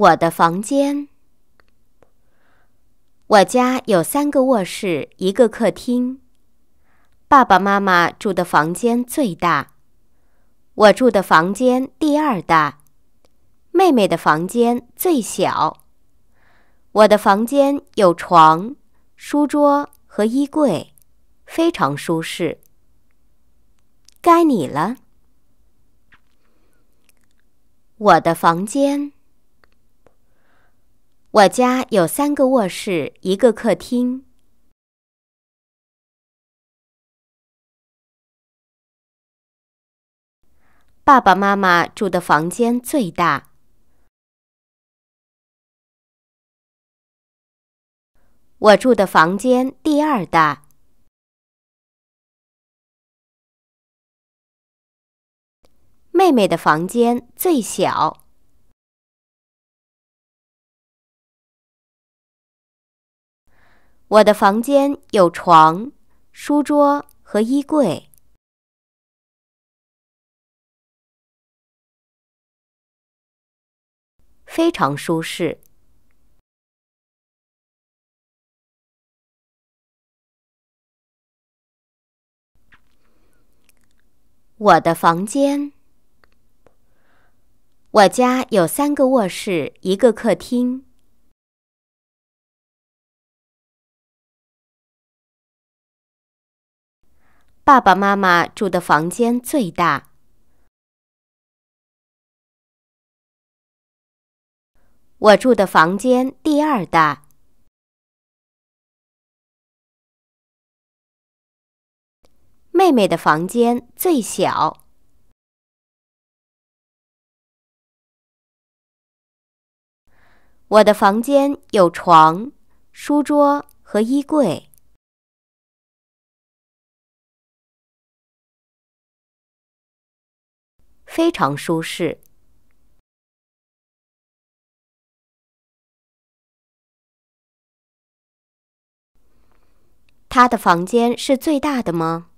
我的房间，我家有三个卧室，一个客厅。爸爸妈妈住的房间最大，我住的房间第二大，妹妹的房间最小。我的房间有床、书桌和衣柜，非常舒适。该你了，我的房间。我家有三个卧室，一个客厅。爸爸妈妈住的房间最大，我住的房间第二大，妹妹的房间最小。我的房间有床、书桌和衣柜，非常舒适。我的房间，我家有三个卧室，一个客厅。爸爸妈妈住的房间最大，我住的房间第二大，妹妹的房间最小。我的房间有床、书桌和衣柜。非常舒适。他的房间是最大的吗？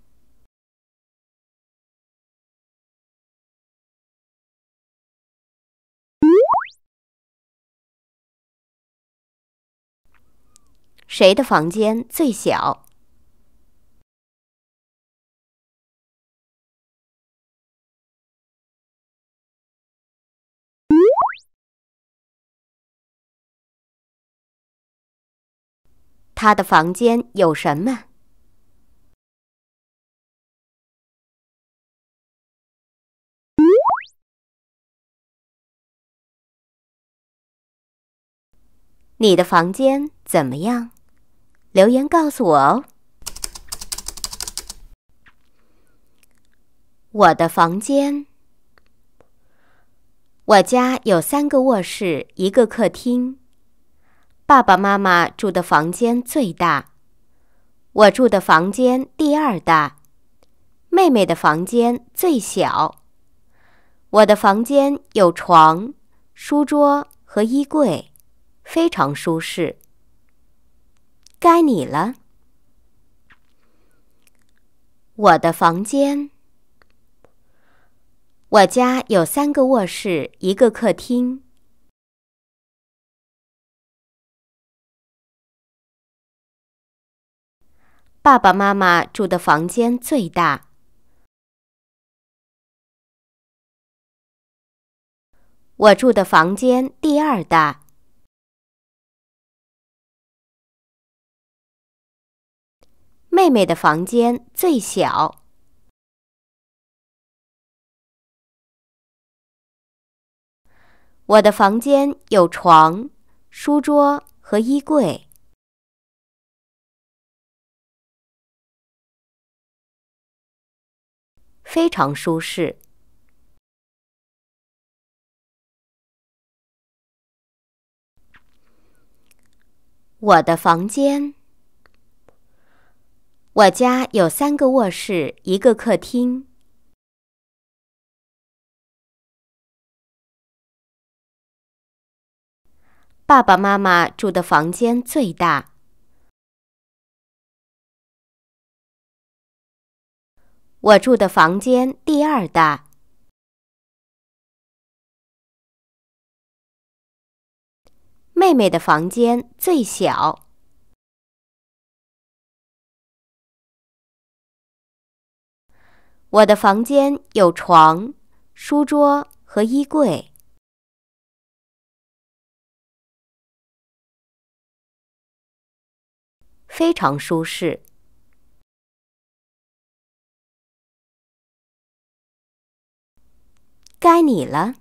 谁的房间最小？他的房间有什么？你的房间怎么样？留言告诉我哦。我的房间，我家有三个卧室，一个客厅。爸爸妈妈住的房间最大，我住的房间第二大，妹妹的房间最小。我的房间有床、书桌和衣柜，非常舒适。该你了。我的房间，我家有三个卧室，一个客厅。爸爸妈妈住的房间最大，我住的房间第二大，妹妹的房间最小。我的房间有床、书桌和衣柜。非常舒适。我的房间，我家有三个卧室，一个客厅。爸爸妈妈住的房间最大。我住的房间第二大，妹妹的房间最小。我的房间有床、书桌和衣柜，非常舒适。该你了。